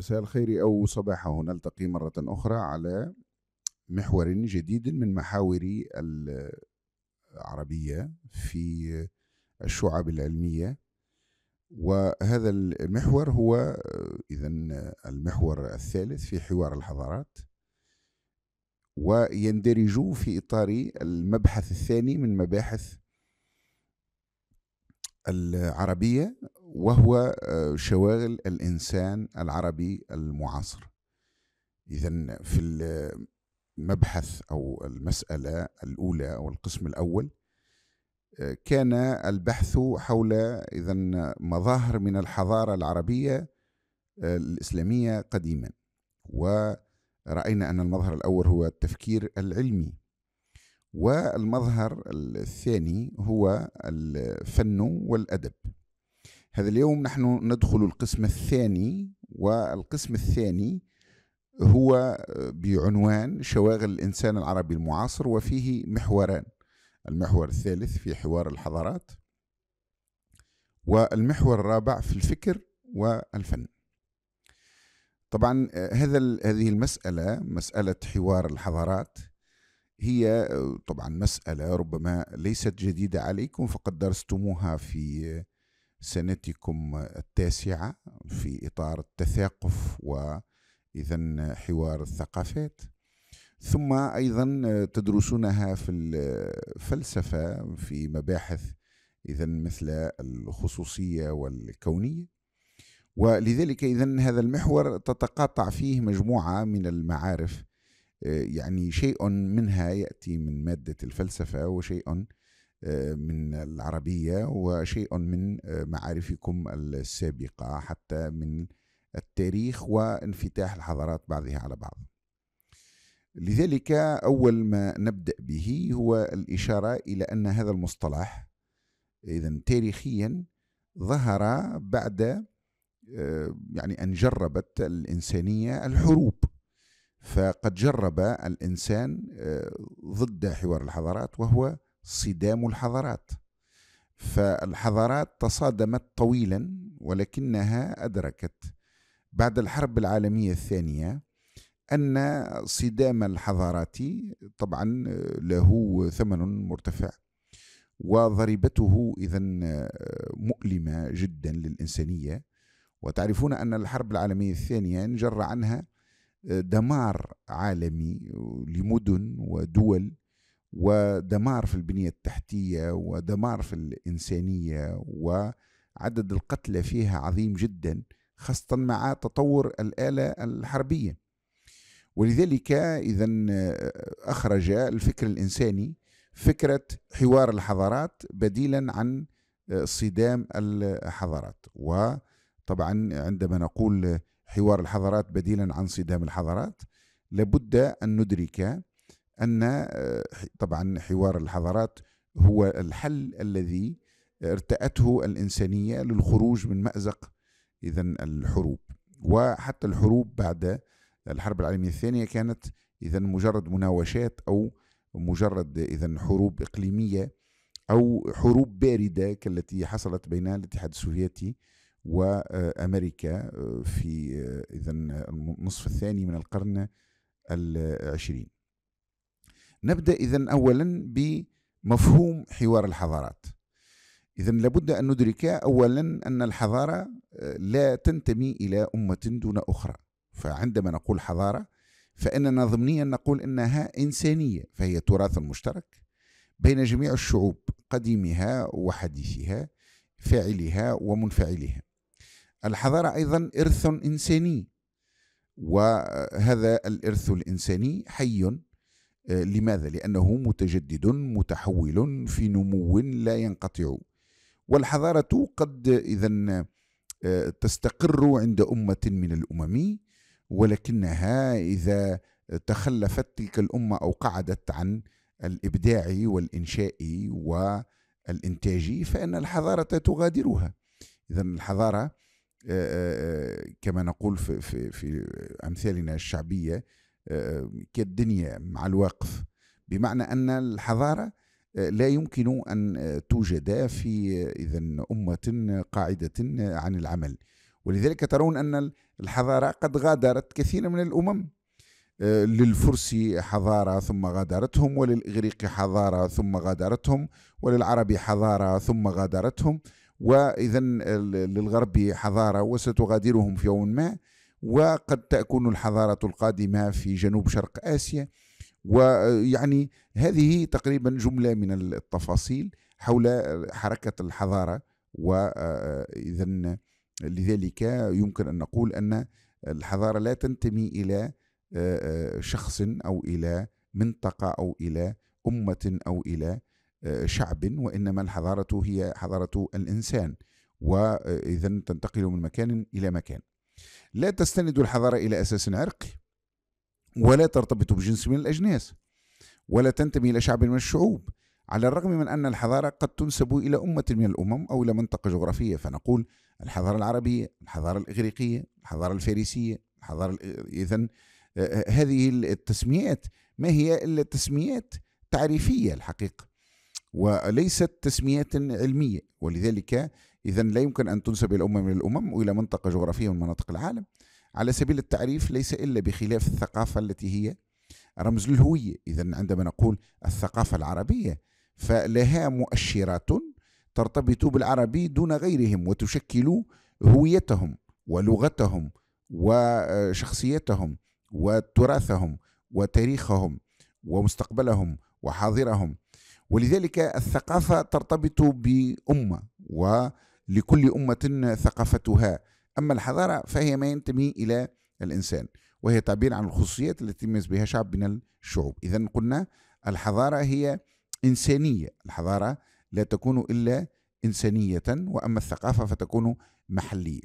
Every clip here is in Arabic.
مساء الخير أو صباحه نلتقي مرة أخرى على محور جديد من محاور العربية في الشعب العلمية وهذا المحور هو إذا المحور الثالث في حوار الحضارات ويندرج في إطار المبحث الثاني من مباحث العربية وهو آه، شواغل الإنسان العربي المعاصر إذا في المبحث أو المسألة الأولى أو القسم الأول آه، كان البحث حول إذا مظاهر من الحضارة العربية آه، الإسلامية قديما ورأينا أن المظهر الأول هو التفكير العلمي والمظهر الثاني هو الفن والأدب هذا اليوم نحن ندخل القسم الثاني والقسم الثاني هو بعنوان شواغل الإنسان العربي المعاصر وفيه محوران المحور الثالث في حوار الحضارات والمحور الرابع في الفكر والفن طبعا هذا هذه المسألة مسألة حوار الحضارات هي طبعا مسألة ربما ليست جديدة عليكم فقد درستموها في سنتكم التاسعة في إطار التثاقف وإذا حوار الثقافات ثم أيضا تدرسونها في الفلسفة في مباحث إذا مثل الخصوصية والكونية ولذلك إذا هذا المحور تتقاطع فيه مجموعة من المعارف يعني شيء منها يأتي من مادة الفلسفة وشيء آه، من العربية وشيء من آه، معارفكم السابقة حتى من التاريخ وانفتاح الحضارات بعضها على بعض لذلك أول ما نبدأ به هو الإشارة إلى أن هذا المصطلح إذا تاريخيا ظهر بعد آه، يعني أن جربت الإنسانية الحروب فقد جرب الإنسان ضد حوار الحضارات وهو صدام الحضارات فالحضارات تصادمت طويلا ولكنها ادركت بعد الحرب العالميه الثانيه ان صدام الحضارات طبعا له ثمن مرتفع وضريبته اذا مؤلمه جدا للانسانيه وتعرفون ان الحرب العالميه الثانيه انجر عنها دمار عالمي لمدن ودول ودمار في البنية التحتية ودمار في الإنسانية وعدد القتلى فيها عظيم جدا خاصة مع تطور الآلة الحربية ولذلك إذا أخرج الفكر الإنساني فكرة حوار الحضارات بديلا عن صدام الحضارات وطبعا عندما نقول حوار الحضارات بديلا عن صدام الحضارات لابد أن ندرك ان آه، طبعا حوار الحضارات هو الحل الذي ارتأته الانسانيه للخروج من مأزق اذا الحروب وحتى الحروب بعد الحرب العالميه الثانيه كانت اذا مجرد مناوشات او مجرد اذا حروب اقليميه او حروب بارده كالتي حصلت بين الاتحاد السوفيتي وامريكا آه، في آه، اذا النصف الثاني من القرن العشرين نبدأ إذا أولا بمفهوم حوار الحضارات إذا لابد أن ندرك أولا أن الحضارة آه، لا تنتمي إلى أمة دون أخرى فعندما نقول حضارة فإننا ضمنيا نقول إنها إنسانية فهي تراث مشترك بين جميع الشعوب قديمها وحديثها فاعلها ومنفعلها الحضارة أيضا إرث إنساني وهذا الإرث الإنساني حي آه، لماذا؟ لأنه متجدد متحول في نمو لا ينقطع والحضارة قد إذا آه، تستقر عند أمة من الأمم ولكنها إذا تخلفت تلك الأمة أو قعدت عن الإبداع والإنشاء والإنتاج فإن الحضارة تغادرها إذا الحضارة آه، كما نقول في, في, في أمثالنا الشعبية آه، كالدنيا مع الواقف بمعنى ان الحضاره آه، لا يمكن ان آه، توجد في اذا امه قاعده عن العمل ولذلك ترون ان الحضاره قد غادرت كثير من الامم للفرس حضارة ثم غادرتهم وللإغريق حضارة ثم غادرتهم وللعرب حضارة ثم غادرتهم وإذا للغرب حضارة وستغادرهم في يوم ما وقد تكون الحضاره القادمه في جنوب شرق اسيا ويعني هذه تقريبا جمله من التفاصيل حول حركه الحضاره واذا لذلك يمكن ان نقول ان الحضاره لا تنتمي الى آه، شخص او الى منطقه او الى امه او الى آه، شعب وانما الحضاره هي حضاره الانسان واذا تنتقل من مكان الى مكان لا تستند الحضارة إلى أساس عرقي ولا ترتبط بجنس من الأجناس ولا تنتمي إلى شعب من الشعوب على الرغم من أن الحضارة قد تنسب إلى أمة من الأمم أو إلى منطقة جغرافية فنقول الحضارة العربية الحضارة الإغريقية الحضارة الفارسية الحضارة إذا آه، آه، هذه التسميات ما هي إلا تسميات تعريفية الحقيقة وليست تسميات علمية ولذلك إذا لا يمكن أن تنسب إلى أمة من الأمم وإلى منطقة جغرافية من مناطق العالم على سبيل التعريف ليس إلا بخلاف الثقافة التي هي رمز للهوية إذا عندما نقول الثقافة العربية فلها مؤشرات ترتبط بالعربي دون غيرهم وتشكل هويتهم ولغتهم وشخصيتهم وتراثهم وتاريخهم ومستقبلهم وحاضرهم ولذلك الثقافة ترتبط بأمة ولكل أمة ثقافتها أما الحضارة فهي ما ينتمي إلى الإنسان وهي تعبير عن الخصوصيات التي يميز بها شعب من الشعوب إذا قلنا الحضارة هي إنسانية الحضارة لا تكون إلا إنسانية وأما الثقافة فتكون محلية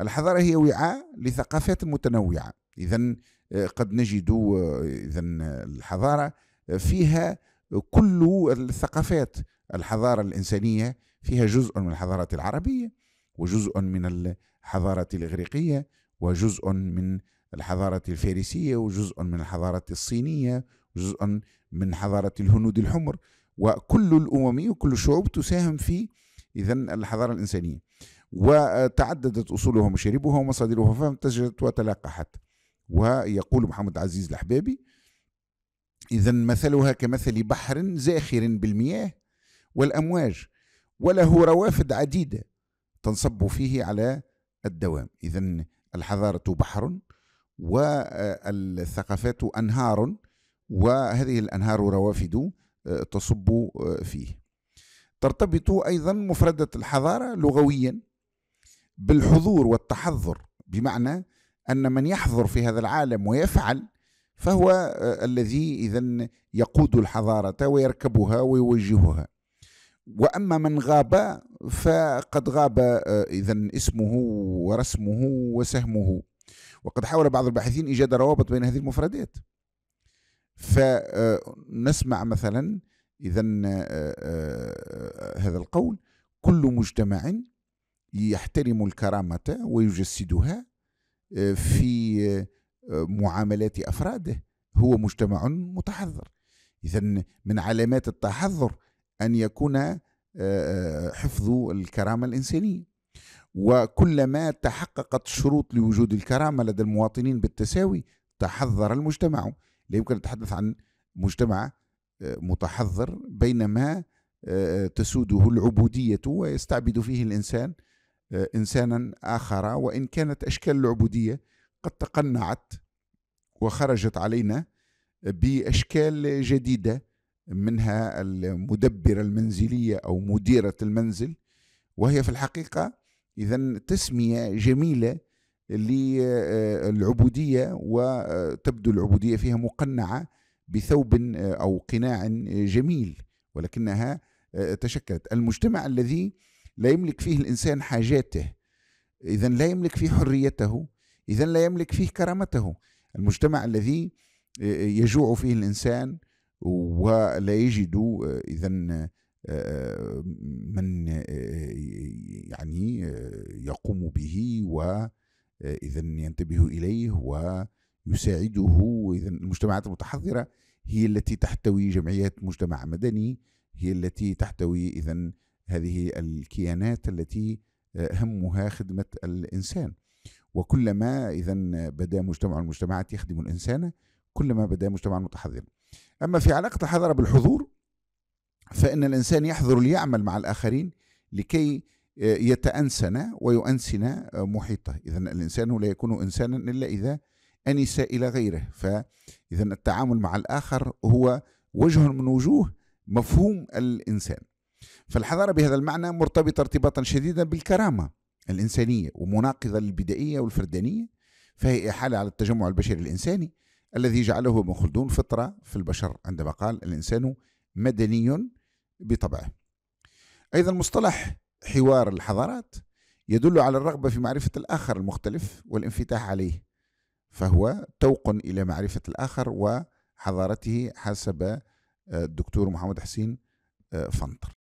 الحضارة هي وعاء لثقافات متنوعة إذا آه، قد نجد آه، إذا آه، الحضارة فيها كل الثقافات الحضارة الإنسانية فيها جزء من الحضارة العربية وجزء من الحضارة الإغريقية وجزء من الحضارة الفارسية وجزء من الحضارة الصينية وجزء من حضارة الهنود الحمر وكل الأمم وكل الشعوب تساهم في إذا الحضارة الإنسانية وتعددت أصولها ومشاربها ومصادرها فامتزجت وتلاقحت ويقول محمد عزيز الحبابي إذا مثلها كمثل بحر زاخر بالمياه والأمواج وله روافد عديدة تنصب فيه على الدوام إذا الحضارة بحر والثقافات أنهار وهذه الأنهار روافد آه، تصب آه، فيه ترتبط أيضا مفردة الحضارة لغويا بالحضور والتحضر بمعنى أن من يحضر في هذا العالم ويفعل فهو آه، الذي إذا يقود الحضارة ويركبها ويوجهها وأما من غاب فقد غاب آه، إذا اسمه ورسمه وسهمه وقد حاول بعض الباحثين إيجاد روابط بين هذه المفردات فنسمع آه، مثلا إذا هذا القول كل مجتمع يحترم الكرامة ويجسدها في معاملات افراده هو مجتمع متحضر اذا من علامات التحضر ان يكون آه، آه، حفظ الكرامه الانسانيه وكلما تحققت شروط لوجود الكرامه لدى المواطنين بالتساوي تحضر المجتمع لا يمكن نتحدث عن مجتمع آه، متحضر بينما تسوده العبوديه ويستعبد فيه الانسان انسانا اخر وان كانت اشكال العبوديه قد تقنعت وخرجت علينا باشكال جديده منها المدبره المنزليه او مديره المنزل وهي في الحقيقه اذا تسميه جميله للعبوديه وتبدو العبوديه فيها مقنعه بثوب او قناع جميل ولكنها تشكلت المجتمع الذي لا يملك فيه الانسان حاجاته اذا لا يملك فيه حريته إذا لا يملك فيه كرامته المجتمع الذي آه، يجوع فيه الإنسان ولا يجد آه، إذا آه، من يعني يقوم به وإذا ينتبه إليه ويساعده إذا المجتمعات المتحضرة هي التي تحتوي جمعيات مجتمع مدني هي التي تحتوي إذا هذه الكيانات التي همها خدمة الإنسان وكلما إذا بدا مجتمع المجتمعات يخدم الإنسان كلما بدا مجتمعا متحضرا أما في علاقة الحضارة بالحضور فإن الإنسان يحضر ليعمل مع الآخرين لكي آه، يتأنسن ويؤنسن آه، محيطه إذا الإنسان لا يكون إنسانا إلا إذا أنس إلى غيره فإذا التعامل مع الآخر هو وجه من وجوه مفهوم الإنسان فالحضارة بهذا المعنى مرتبطة ارتباطا شديدا بالكرامة الإنسانية ومناقضة للبدائية والفردانية فهي إحالة على التجمع البشري الإنساني الذي جعله ابن خلدون فطرة في البشر عندما قال الإنسان مدني بطبعه أيضا مصطلح حوار الحضارات يدل على الرغبة في معرفة الآخر المختلف والانفتاح عليه فهو توق إلى معرفة الآخر وحضارته حسب آه، الدكتور محمد حسين آه، فنطر